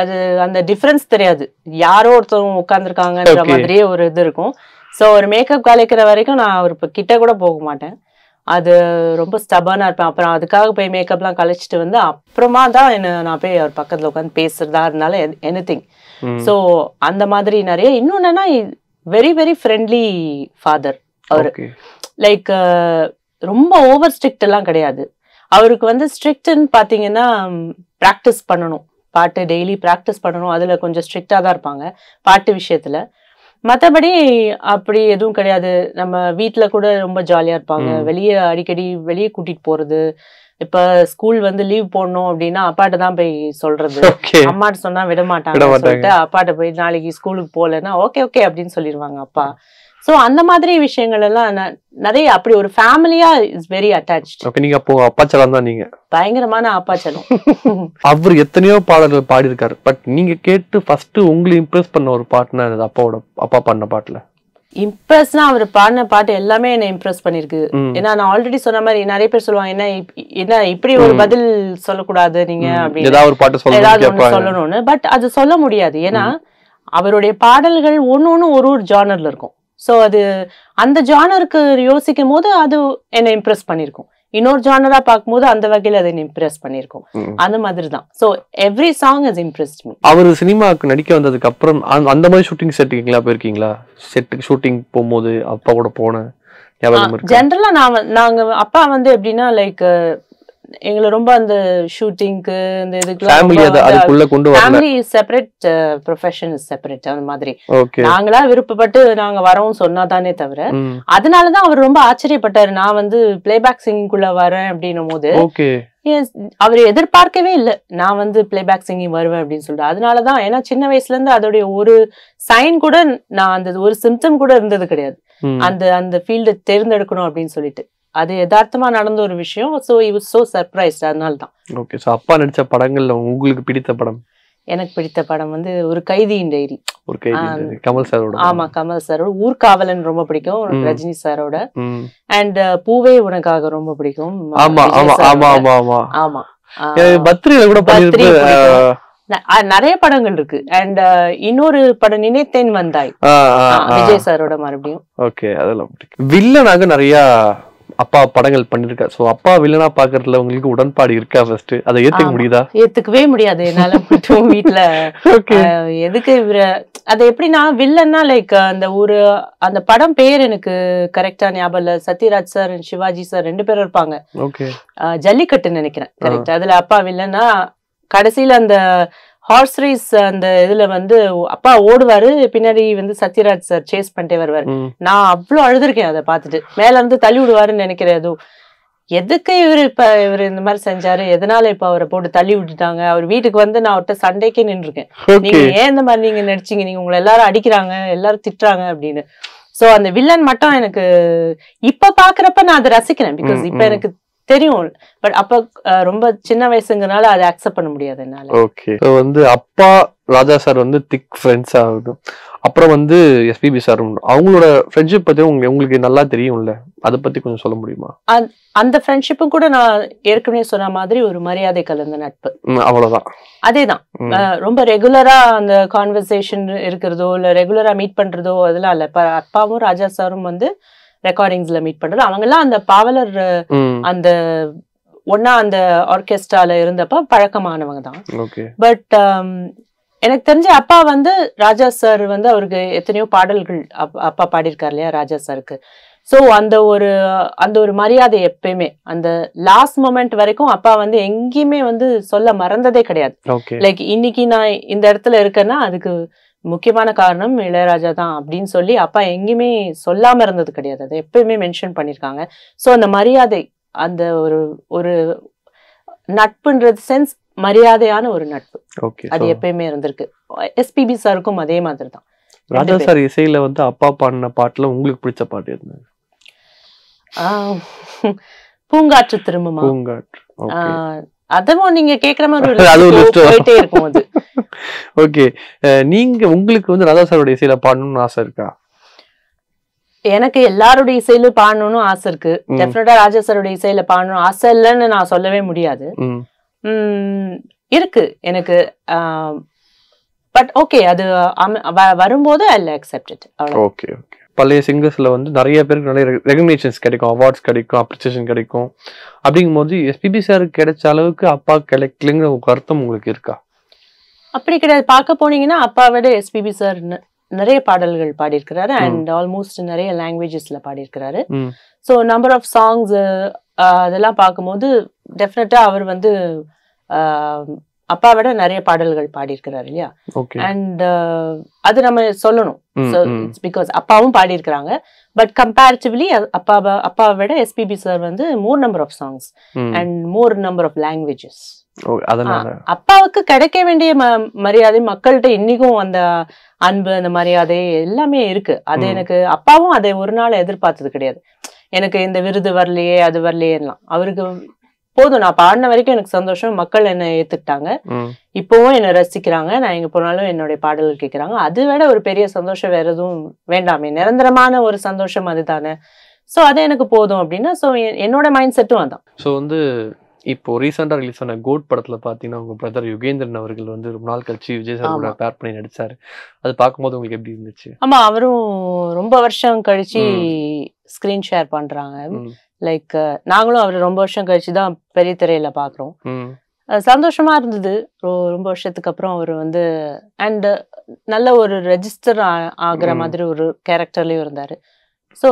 அது அந்த டிஃப்ரென்ஸ் தெரியாது யாரோ ஒருத்தவங்க உட்காந்துருக்காங்கன்ற மாதிரியே ஒரு இது இருக்கும் ஸோ ஒரு மேக்கப் கலைக்கிற வரைக்கும் நான் ஒரு இப்போ கிட்ட கூட போக மாட்டேன் அது ரொம்ப ஸ்டபனாக இருப்பேன் அப்புறம் அதுக்காக போய் மேக்கப்லாம் கழிச்சிட்டு வந்து அப்புறமா தான் என்ன நான் போய் அவர் பக்கத்தில் உட்காந்து பேசுறதா இருந்தாலும் எனி திங் ஸோ அந்த மாதிரி நிறைய இன்னொன்னுன்னா வெரி வெரி ஃப்ரெண்ட்லி ஃபாதர் அவர் லைக் ரொம்ப ஓவர் ஸ்ட்ரிக்ட் எல்லாம் கிடையாது அவருக்கு வந்து ஸ்ட்ரிக்ட்ன்னு பார்த்தீங்கன்னா ப்ராக்டிஸ் பண்ணணும் பாட்டு டெய்லி ப்ராக்டிஸ் பண்ணணும் அதில் கொஞ்சம் ஸ்ட்ரிக்டாக தான் இருப்பாங்க பாட்டு விஷயத்தில் மற்றபடி அப்படி எதுவும் கிடையாது நம்ம வீட்டில் கூட ரொம்ப ஜாலியாக இருப்பாங்க வெளியே அடிக்கடி வெளியே கூட்டிகிட்டு போகிறது இப்போ ஸ்கூல் வந்து லீவ் போடணும் அப்படின்னா அப்பாட்ட தான் போய் சொல்றது அம்மாட்ட சொன்னா விட மாட்டாங்க சொல்லிட்டு அப்பாட்ட போய் நாளைக்கு ஸ்கூலுக்கு போகலன்னா ஓகே ஓகே அப்படின்னு சொல்லிடுவாங்க அப்பா ஸோ அந்த மாதிரி விஷயங்கள் எல்லாம் நிறைய அப்படி ஒரு ஃபேமிலியா இஸ் வெரி அட்டாச் ஓகே நீங்க அப்போ அப்பாச்சலம் தான் நீங்க பயங்கரமான அப்பாச்சலம் அவர் எத்தனையோ பாடல்கள் பாடி இருக்காரு பட் நீங்க கேட்டு ஃபர்ஸ்ட் உங்களை இம்ப்ரெஸ் பண்ண ஒரு பாட்டுனா அப்பாவோட அப்பா பாடின பாட்டுல இம்ப்ரெஸ்னா அவர் பாடின பாட்டு எல்லாமே என்ன இம்ப்ரெஸ் பண்ணிருக்கு ஏன்னா நான் ஆல்ரெடி சொன்ன மாதிரி நிறைய பேர் சொல்லுவாங்க என்ன என்ன இப்படி ஒரு பதில் சொல்லக்கூடாது நீங்க அப்படின்னு ஏதாவது ஒரு பாட்டு சொல்லணும்னு பட் அது சொல்ல முடியாது ஏன்னா அவருடைய பாடல்கள் ஒன்னு ஒரு ஒரு ஜானர்ல இருக்கும் ஸோ அது அந்த ஜானருக்கு யோசிக்கும் போது அது என்னை இம்ப்ரெஸ் பண்ணியிருக்கும் இன்னொரு ஜானரா போது அந்த வகையில் அதை இம்ப்ரெஸ் பண்ணியிருக்கும் அந்த மாதிரி தான் so every song is impress அவர் சினிமாவுக்கு நடிக்க வந்ததுக்கு அப்புறம் அந்த மாதிரி ஷூட்டிங் செட்டுக்குங்களா போயிருக்கீங்களா செட்டுக்கு ஷூட்டிங் போகும்போது அப்பா கூட போனேன் ஜென்ரலா நான் நாங்க அப்பா வந்து எப்படின்னா லைக் எங்களை ரொம்ப அந்த ஷூட்டிங்க்கு இந்த இதுக்கு family separate profession is separate அந்த மாதிரி நாங்களா விருப்பப்பட்டு நாங்க வரவும் சொன்னா தானே தவிர அதனாலதான் அவர் ரொம்ப ஆச்சரியப்பட்டாரு நான் வந்து பிளேபேக் குள்ள வரேன் அப்படின்னும் போது அவர் எதிர்பார்க்கவே இல்லை நான் வந்து பிளேபேக் சிங்கிங் வருவேன் அப்படின்னு சொல்லிட்டு அதனாலதான் ஏன்னா சின்ன வயசுல இருந்து அதோடைய ஒரு சைன் கூட நான் அந்த ஒரு சிம்டம் கூட இருந்தது கிடையாது அந்த அந்த ஃபீல்டு தேர்ந்தெடுக்கணும் அப்படின்னு சொல்லிட்டு அது யதார்த்தமா நடந்த ஒரு விஷயம் ஸோ இவ் சோ சர்ப்ரைஸ் அதனால தான் ஓகே ஸோ அப்பா நடித்த படங்கள்ல உங்களுக்கு பிடித்த படம் எனக்கு பிடித்த படம் வந்து ஒரு கைதியின் டைரி ஒரு கைதி கமல் சாரோட ஆமா கமல் சாரோட ஊர்காவலன் ரொம்ப பிடிக்கும் ரஜினி சாரோட அண்ட் uh, பூவே உனக்காக ரொம்ப பிடிக்கும் ஆமா ஆமா ஆமா ஆமா ஆமா ஆமா பத்ரியில கூட பண்ணிருப்பேன் நிறைய படங்கள் இருக்கு அண்ட் uh, இன்னொரு படம் நினைத்தேன் வந்தாய் விஜய் சாரோட மறுபடியும் ஓகே அதெல்லாம் வில்லனாக நிறைய அப்பா படங்கள் பண்ணிருக்கா ஸோ அப்பா வில்லனா பாக்குறதுல உங்களுக்கு உடன்பாடு இருக்கா ஃபர்ஸ்ட் அதை ஏத்துக்க முடியுதா ஏத்துக்கவே முடியாது என்னால மட்டும் வீட்டுல எதுக்கு இவர அது எப்படின்னா வில்லன்னா லைக் அந்த ஒரு அந்த படம் பேர் எனக்கு கரெக்டா ஞாபகம் இல்ல சத்யராஜ் சார் சிவாஜி சார் ரெண்டு பேரும் இருப்பாங்க ஜல்லிக்கட்டுன்னு நினைக்கிறேன் கரெக்ட் அதுல அப்பா வில்லன்னா கடைசியில அந்த ஹார்ஸ் ரேஸ் அந்த இதுல வந்து அப்பா ஓடுவாரு பின்னாடி வந்து சத்யராஜ் சார் சேஸ் பண்ணிட்டே வருவாரு நான் அவ்வளவு அழுதுருக்கேன் அதை பார்த்துட்டு மேல இருந்து தள்ளி விடுவாருன்னு நினைக்கிறேன் எதுக்கு இவர் இப்ப இவர் இந்த மாதிரி செஞ்சாரு எதனால இப்ப அவரை போட்டு தள்ளி விட்டுட்டாங்க அவர் வீட்டுக்கு வந்து நான் அவர்கிட்ட சண்டைக்கே நின்றுருக்கேன் நீங்க ஏன் இந்த மாதிரி நீங்க நடிச்சீங்க நீங்க உங்களை எல்லாரும் அடிக்கிறாங்க எல்லாரும் திட்டுறாங்க அப்படின்னு சோ அந்த வில்லன் மட்டும் எனக்கு இப்ப பாக்குறப்ப நான் அதை ரசிக்கிறேன் பிகாஸ் இப்ப எனக்கு தெரியும் பட் அப்ப ரொம்ப சின்ன வயசுங்கனால அதை அக்செப்ட் பண்ண முடியாது என்னால ஓகே இப்போ வந்து அப்பா ராஜா சார் வந்து திக் ஃப்ரெண்ட்ஸ் ஆகுது அப்புறம் வந்து எஸ்பிபி சார் அவங்களோட ஃப்ரெண்ட்ஷிப் பத்தி உங்களுக்கு நல்லா தெரியும்ல அதை பத்தி கொஞ்சம் சொல்ல முடியுமா அந்த ஃப்ரெண்ட்ஷிப்பும் கூட நான் ஏற்கனவே சொன்ன மாதிரி ஒரு மரியாதை கலந்த நட்பு அவ்வளவுதான் அதேதான் ரொம்ப ரெகுலரா அந்த கான்வர்சேஷன் இருக்கிறதோ இல்ல ரெகுலரா மீட் பண்றதோ அதெல்லாம் இல்ல அப்பாவும் ராஜா சாரும் வந்து ரெக்கார்டிங்ஸ்ல மீட் பண்றது அவங்கெல்லாம் அந்த பாவலர் அந்த ஒன்னா அந்த ஆர்கெஸ்ட்ரால இருந்தப்ப பழக்கமானவங்க தான் பட் um, எனக்கு தெரிஞ்ச அப்பா வந்து ராஜா சார் வந்து அவருக்கு எத்தனையோ பாடல்கள் அப்பா பாடியிருக்காரு இல்லையா ராஜா சாருக்கு ஸோ அந்த ஒரு அந்த ஒரு மரியாதை எப்பயுமே அந்த லாஸ்ட் மொமெண்ட் வரைக்கும் அப்பா வந்து எங்கேயுமே வந்து சொல்ல மறந்ததே கிடையாது லைக் இன்னைக்கு நான் இந்த இடத்துல இருக்கேன்னா அதுக்கு முக்கியமான காரணம் இளையராஜா தான் அப்படின்னு சொல்லி அப்பா எங்கேயுமே சொல்லாம இருந்தது கிடையாது அதை எப்பயுமே மென்ஷன் பண்ணியிருக்காங்க ஸோ அந்த மரியாதை அந்த ஒரு ஒரு நட்புன்றது சென்ஸ் மரியாதையான ஒரு நட்பு அது எப்பயுமே இருந்திருக்கு எஸ்பிபி சாருக்கும் அதே மாதிரி தான் ராஜா சார் இசையில வந்து அப்பா பாடின பாட்டுல உங்களுக்கு பிடிச்ச பாட்டு இருந்தது பூங்காற்று திரும்பமா பூங்காற்று அதுவும் நீங்க கேக்குற மாதிரி போயிட்டே இருக்கும் அது ஓகே நீங்க உங்களுக்கு வந்து ராதா சாரோட இசையில பாடணும்னு ஆசை இருக்கா எனக்கு எல்லாரோட இசையில பாடணும்னு ஆசை இருக்கு டெஃபினட்டா ராஜா சாரோட இசையில பாடணும் ஆசை இல்லைன்னு நான் சொல்லவே முடியாது இருக்கு எனக்கு பட் ஓகே அது வரும்போது ஐ அக்செப்ட் ஓகே ஓகே பழைய சிங்கர்ஸில் வந்து நிறைய பேருக்கு நிறைய ரெகக்னேஷன்ஸ் கிடைக்கும் அவார்ட்ஸ் கிடைக்கும் அப்ரிசியேஷன் கிடைக்கும் அப்படிங்கும்போது எஸ்பிபி சார் கிடைச்ச அளவுக்கு அப்பா கிடைக்கலைங்கிற ஒரு கருத்தம் உங்களுக்கு இருக்கா அப்படி கிடையாது பார்க்க போனீங்கன்னா அப்பா விட எஸ்பிபி சார் நிறைய பாடல்கள் பாடியிருக்கிறாரு அண்ட் ஆல்மோஸ்ட் நிறைய லாங்குவேஜஸ்ல பாடியிருக்கிறாரு ஸோ நம்பர் ஆஃப் சாங்ஸ் அதெல்லாம் பார்க்கும்போது டெஃபினட்டா அவர் வந்து அப்பா விட நிறைய பாடல்கள் பாடியிருக்கிறாரு இல்லையா அண்ட் அது நம்ம சொல்லணும் பிகாஸ் அப்பாவும் பாடியிருக்கிறாங்க பட் கம்பேரிட்டிவ்லி அப்பா அப்பாவை விட எஸ்பிபி சார் வந்து more number of songs and more number of languages அப்பாவுக்கு கிடைக்க வேண்டிய மரியாதை மக்கள்கிட்ட இன்னைக்கும் அந்த அன்பு அந்த மரியாதை எல்லாமே இருக்கு அது எனக்கு அப்பாவும் அதை ஒரு நாள் எதிர்பார்த்தது கிடையாது எனக்கு இந்த விருது வரலையே அது வரலையேலாம் அவருக்கு போதும் நான் பாடின வரைக்கும் எனக்கு சந்தோஷம் மக்கள் என்னை ஏத்துக்கிட்டாங்க இப்பவும் என்னை ரசிக்கிறாங்க நான் எங்க போனாலும் என்னுடைய பாடல்கள் கேட்கிறாங்க அது விட ஒரு பெரிய சந்தோஷம் வேற எதுவும் வேண்டாமே நிரந்தரமான ஒரு சந்தோஷம் அதுதானே ஸோ அது எனக்கு போதும் அப்படின்னா ஸோ என்னோட மைண்ட் செட்டும் அதான் ஸோ வந்து இப்போது ரீசெண்டாக ரிலீஸ் ஆன கோட் படத்தில் பார்த்தீங்கன்னா உங்கள் பிரதர் யுகேந்திரன் அவர்கள் வந்து ரொம்ப நாள் கழிச்சு விஜய் சார் கூட பேர் பண்ணி நடித்தார் அது பார்க்கும்போது உங்களுக்கு எப்படி இருந்துச்சு ஆமாம் அவரும் ரொம்ப வருஷம் கழிச்சு ஸ்க்ரீன் ஷேர் பண்ணுறாங்க லைக் நாங்களும் அவர் ரொம்ப வருஷம் கழிச்சு தான் பெரிய திரையில பாக்குறோம் சந்தோஷமா இருந்தது ரொம்ப வருஷத்துக்கு அப்புறம் அவர் வந்து அண்ட் நல்ல ஒரு ரெஜிஸ்டர் ஆகிற மாதிரி ஒரு கேரக்டர்லயும் இருந்தாரு ஸோ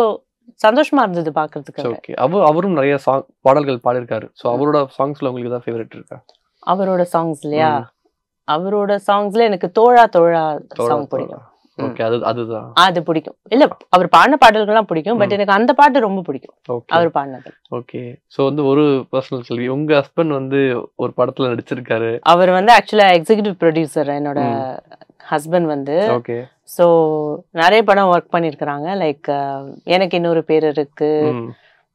சந்தோஷமா இருந்தது பாக்குறதுக்கு ஓகே அவர் அவரும் நிறைய சாங் பாடல்கள் பாடியிருக்காரு சோ அவரோட சாங்ஸ்ல உங்களுக்கு தான் ஃபேவரட் இருக்கா அவரோட சாங்ஸ் இல்லையா அவரோட சாங்ஸ்ல எனக்கு தோழா தோழா சாங் பிடிக்கும் ஓகே அது அதுதான் அது பிடிக்கும் இல்ல அவர் பாடின பாடல்கள்லாம் பிடிக்கும் பட் எனக்கு அந்த பாட்டு ரொம்ப பிடிக்கும் அவர் பாடினது ஓகே சோ வந்து ஒரு பர்சனல் கேள்வி உங்க ஹஸ்பண்ட் வந்து ஒரு படத்துல நடிச்சிருக்காரு அவர் வந்து ஆக்சுவலா எக்ஸிகியூட்டிவ் ப்ரொடியூசர் என்னோட ஹஸ்பண்ட் வந்து ஸோ நிறைய படம் ஒர்க் பண்ணியிருக்கிறாங்க லைக் uh, எனக்கு இன்னொரு பேர் இருக்கு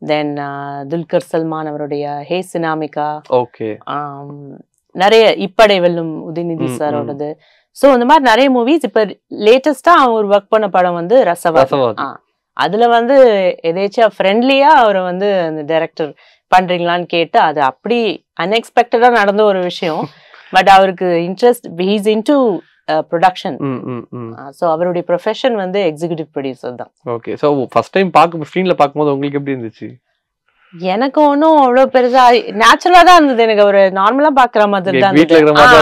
தென் uh, துல்கர் சல்மான் அவருடைய ஹே சினாமிகா ஓகே நிறைய இப்படை வெல்லும் உதயநிதி சாரோடது ஸோ இந்த மாதிரி நிறைய மூவிஸ் இப்போ லேட்டஸ்டாக அவர் ஒர்க் பண்ண படம் வந்து ரசவாசம் அதுல வந்து எதேச்சா ஃப்ரெண்ட்லியா அவரை வந்து அந்த டைரக்டர் பண்றீங்களான்னு கேட்டு அது அப்படி அன்எக்ஸ்பெக்டடா நடந்த ஒரு விஷயம் பட் அவருக்கு interest he's into production so அவருடைய ப்ரொஃபஷன் வந்து எக்ஸிகியூட்டிவ் ப்ரொடியூசர் தான் ஓகே ஸோ ஃபர்ஸ்ட் டைம் பார்க்க ஸ்க்ரீனில் பார்க்கும்போது உங்களுக்கு எப்படி இருந்துச்சு எனக்கு ஒன்றும் அவ்வளோ பெருசா நேச்சுரலா தான் இருந்தது எனக்கு ஒரு நார்மலா பாக்குற மாதிரி தான்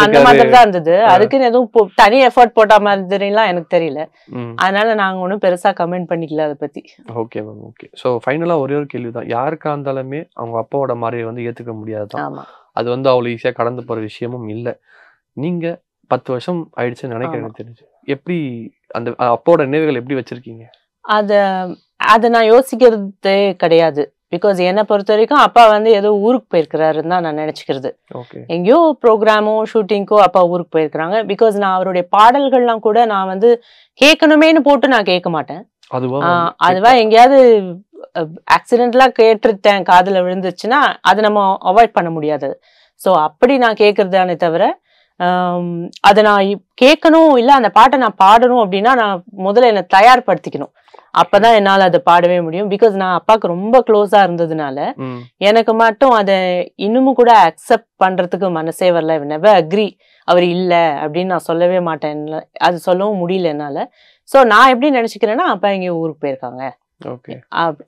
அந்த மாதிரி தான் இருந்தது அதுக்குன்னு எதுவும் தனி எஃபர்ட் போட்ட மாதிரிலாம் எனக்கு தெரியல அதனால நாங்க ஒன்றும் பெருசா கமெண்ட் பண்ணிக்கல அதை பத்தி ஓகே மேம் ஓகே ஸோ ஃபைனலா ஒரே ஒரு கேள்வி தான் யாருக்கா இருந்தாலுமே அவங்க அப்பாவோட மாதிரியை வந்து ஏத்துக்க முடியாது அது வந்து அவ்வளோ ஈஸியா கடந்து போற விஷயமும் இல்லை நீங்க பத்து வருஷம் ஆயிடுச்சுன்னு நினைக்கிறேன் தெரிஞ்சு எப்படி அந்த அப்போட நினைவுகள் எப்படி வச்சிருக்கீங்க அதை அதை நான் யோசிக்கிறதே கிடையாது பிகாஸ் என்னை பொறுத்த வரைக்கும் அப்பா வந்து ஏதோ ஊருக்கு போயிருக்கிறாருன்னு தான் நான் நினைச்சுக்கிறது எங்கேயோ ப்ரோக்ராமோ ஷூட்டிங்க்கோ அப்பா ஊருக்கு போயிருக்கிறாங்க பிகாஸ் நான் அவருடைய பாடல்கள்லாம் கூட நான் வந்து கேட்கணுமேனு போட்டு நான் கேட்க மாட்டேன் அதுவா எங்கேயாவது ஆக்சிடென்ட்லாம் கேட்டிருட்டேன் காதில் விழுந்துச்சுன்னா அதை நம்ம அவாய்ட் பண்ண முடியாது ஸோ அப்படி நான் கேட்கறதானே தவிர அதை நான் கேட்கணும் இல்லை அந்த பாட்டை நான் பாடணும் அப்படின்னா நான் முதல்ல என்னை தயார்படுத்திக்கணும் அப்பதான் என்னால் அதை பாடவே முடியும் பிகாஸ் நான் அப்பாவுக்கு ரொம்ப க்ளோஸா இருந்ததுனால எனக்கு மட்டும் அதை இன்னமும் கூட அக்செப்ட் பண்றதுக்கு மனசே வரல நெவர் அக்ரி அவர் இல்லை அப்படின்னு நான் சொல்லவே மாட்டேன் அது சொல்லவும் முடியல என்னால ஸோ நான் எப்படி நினச்சிக்கிறேன்னா அப்பா இங்கே ஊருக்கு போயிருக்காங்க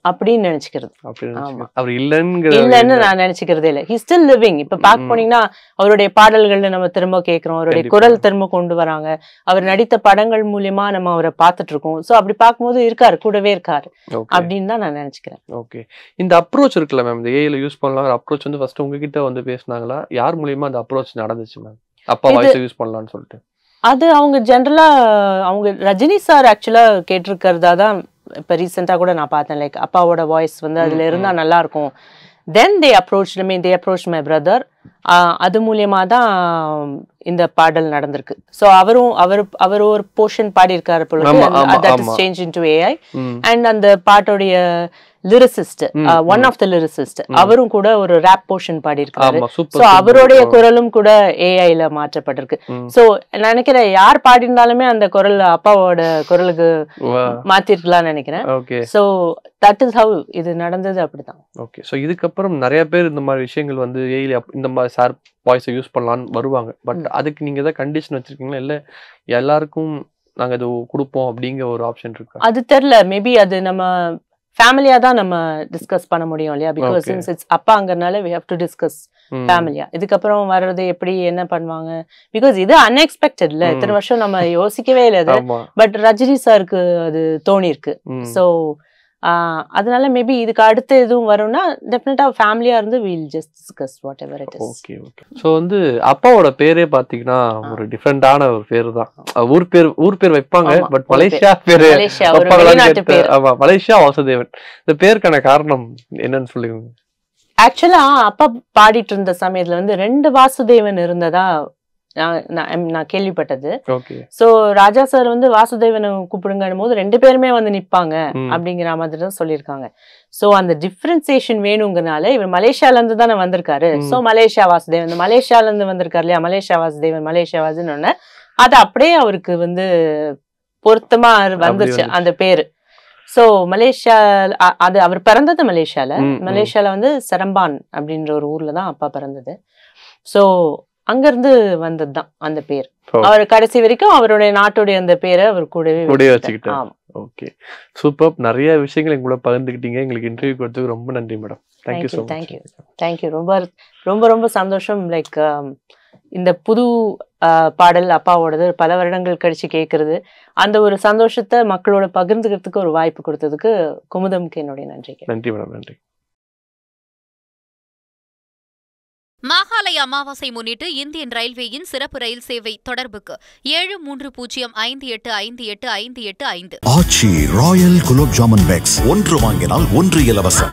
அப்படின்னு நினைச்சுக்கிறது அவர் நான் நினைச்சுக்கிறதே இல்லை ஹி லிவிங் இப்ப பாக்க போனீங்கன்னா அவருடைய பாடல்கள் நம்ம திரும்ப கேட்கிறோம் அவருடைய குரல் திரும்ப கொண்டு வராங்க அவர் நடித்த படங்கள் மூலியமா நம்ம அவரை பார்த்துட்டு இருக்கோம் சோ அப்படி பார்க்கும்போது இருக்காரு கூடவே இருக்காரு அப்படின்னு தான் நான் நினைச்சுக்கிறேன் ஓகே இந்த அப்ரோச் இருக்குல்ல மேம் இந்த ஏஐல யூஸ் பண்ணலாம் அப்ரோச் வந்து ஃபர்ஸ்ட் உங்ககிட்ட வந்து பேசினாங்களா யார் மூலியமா அந்த அப்ரோச் நடந்துச்சு மேம் அப்பா வாய்ஸ் யூஸ் பண்ணலாம்னு சொல்லிட்டு அது அவங்க ஜென்ரலா அவங்க ரஜினி சார் ஆக்சுவலா கேட்டிருக்கிறதா தான் இப்போ ரீசெண்டாக கூட நான் பார்த்தேன் லைக் அப்பாவோட வாய்ஸ் வந்து அதில் இருந்தால் நல்லாயிருக்கும் then they approach mean they approach my brother அது மூலியமாக தான் இந்த பாடல் நடந்திருக்கு ஸோ அவரும் அவர் அவர் ஒரு போர்ஷன் பாடியிருக்காரு பொழுது change into AI and அந்த பாட்டோடைய lyricist one of the lyricist அவரும் கூட ஒரு ரேப் போர்ஷன் பாடியிருக்காரு ஸோ அவருடைய குரலும் கூட ஏஐல மாற்றப்பட்டிருக்கு ஸோ நினைக்கிறேன் யார் பாடியிருந்தாலுமே அந்த குரல் அப்பாவோட குரலுக்கு மாத்திருக்கலாம் நினைக்கிறேன் ஸோ தட் இஸ் ஹவு இது நடந்தது அப்படிதான் ஓகே ஸோ இதுக்கப்புறம் நிறைய பேர் இந்த மாதிரி விஷயங்கள் வந்து ஏஐல இந்த மாதிரி சார் வாய்ஸை யூஸ் பண்ணலான்னு வருவாங்க பட் அதுக்கு நீங்க ஏதாவது கண்டிஷன் வச்சிருக்கீங்களா இல்ல எல்லாருக்கும் நாங்க அது கொடுப்போம் அப்படிங்கிற ஒரு ஆப்ஷன் இருக்கு அது தெரியல மேபி அது நம்ம ஃபேமிலியா தான் நம்ம டிஸ்கஸ் பண்ண முடியும் இல்லையா பிகாஸ் இட்ஸ் அப்பாங்கிறனால வி ஹவ் டு டிஸ்கஸ் ஃபேமிலியா இதுக்கப்புறம் வர்றது எப்படி என்ன பண்ணுவாங்க பிகாஸ் இது அன்எக்ஸ்பெக்டட் இல்ல இத்தனை வருஷம் நம்ம யோசிக்கவே இல்லை பட் ரஜினி சாருக்கு அது தோணி இருக்கு ஸோ அதனால மேபி இதுக்கு அடுத்து எதுவும் வரும்னா டெஃபினட்டா ஃபேமிலியா இருந்து we'll just discuss whatever it is okay okay so வந்து அப்பாவோட பேரே பாத்தீங்கன்னா ஒரு டிஃப்ரெண்டான ஒரு பேர் தான் ஊர் பேர் ஊர் பேர் வைப்பாங்க பட் மலேசியா பேர் ஆமா மலேசியா வாசுதேவன் இந்த பேருக்கான காரணம் என்னன்னு சொல்லுங்க ஆக்சுவலா அப்பா பாடிட்டு இருந்த சமயத்துல வந்து ரெண்டு வாசுதேவன் இருந்ததா நான் நான் கேள்விப்பட்டது சோ ராஜா சார் வந்து வாசுதேவனை கூப்பிடுங்கும் போது ரெண்டு பேருமே வந்து நிப்பாங்க அப்படிங்கிற மாதிரி தான் சொல்லியிருக்காங்க சோ அந்த டிஃப்ரென்சியேஷன் வேணுங்கிறனால இவர் மலேசியால இருந்து தானே வந்திருக்காரு சோ மலேசியா வாசுதேவன் மலேசியால இருந்து வந்திருக்காரு இல்லையா மலேசியா வாசுதேவன் மலேசியா வாசுன்னு அது அப்படியே அவருக்கு வந்து பொருத்தமா வந்துருச்சு அந்த பேரு ஸோ மலேசியா அது அவர் பிறந்தது மலேசியால மலேசியால வந்து சரம்பான் அப்படின்ற ஒரு ஊரில் தான் அப்பா பிறந்தது ஸோ அங்கிருந்து வந்தது தான் அந்த பேர் அவர் கடைசி வரைக்கும் அவருடைய நாட்டுடைய அந்த பேரை அவர் கூடவே கூடவே வச்சுக்கிட்டார் ஓகே சூப்பர் நிறைய விஷயங்கள் கூட பகிர்ந்துக்கிட்டீங்க எங்களுக்கு இன்டர்வியூ கொடுத்ததுக்கு ரொம்ப நன்றி madam thank you so thank you thank you ரொம்ப ரொம்ப ரொம்ப சந்தோஷம் லைக் um, இந்த புது பாடல் அப்பாவோடது பல வருடங்கள் கழிச்சு கேட்கறது அந்த ஒரு சந்தோஷத்தை மக்களோட பகிர்ந்துக்கிறதுக்கு ஒரு வாய்ப்பு கொடுத்ததுக்கு குமுதம்க்கு என்னுடைய நன்றி நன்றி மேடம் நன்றி மாகாலய அமாவாசை முன்னிட்டு இந்தியன் ரயில்வேயின் சிறப்பு ரயில் சேவை தொடர்புக்கு ஏழு மூன்று பூஜ்ஜியம் ஐந்து எட்டு ஐந்து எட்டு ஐந்து எட்டு ஐந்து ஆச்சி ராயல் குலோப் ஜாமன் பேக்ஸ் ஒன்று வாங்கினால் ஒன்று இலவசம்